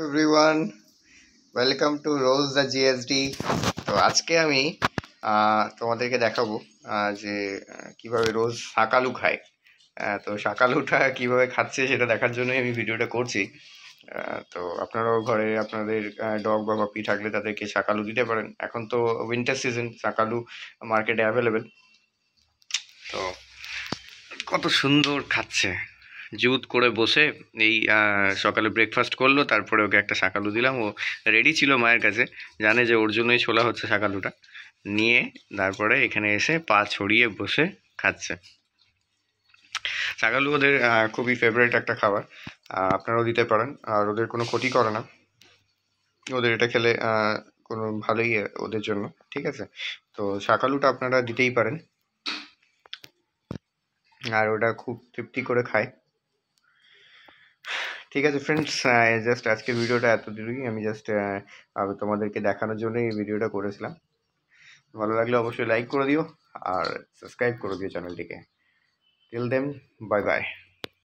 everyone welcome to রোজ the GSD তো আজকে আমি তোমাদেরকে দেখাবো যে কিভাবে রোজ শাকালু খায় তো সাকালুটা কিভাবে খাচ্ছে সেটা দেখার জন্যই আমি ভিডিওটা করছি তো আপনারাও ঘরে আপনাদের ডগ বা পাপি থাকলে তাদেরকে সাকালু দিতে পারেন এখন তো উইন্টার সিজন সাকালু মার্কেটে অ্যাভেলেবেল তো কত সুন্দর খাচ্ছে জুত করে বসে এই সকালে ব্রেকফাস্ট করলো তারপরে ওকে একটা শাকালু দিলাম ও রেডি ছিল মায়ের কাছে জানে যে ওর জন্যই ছোলা হচ্ছে শাকালুটা নিয়ে তারপরে এখানে এসে পা ছড়িয়ে বসে খাচ্ছে শাকালু ওদের খুবই ফেভারিট একটা খাবার আপনারাও দিতে পারেন আর ওদের কোনো ক্ষতি করে না ওদের এটা খেলে কোনো ভালোই ওদের জন্য ঠিক আছে তো শাকালুটা আপনারা দিতেই পারেন আর ওটা খুব তৃপ্তি করে খায় ঠিক আছে ফ্রেন্ডস জাস্ট আজকে ভিডিওটা এত দূরই আমি জাস্ট তোমাদেরকে দেখানোর জন্য এই ভিডিওটা করেছিলাম ভালো লাগলে অবশ্যই লাইক করে দিও আর সাবস্ক্রাইব করে দিও চ্যানেলটিকে টিল দেন বাই বাই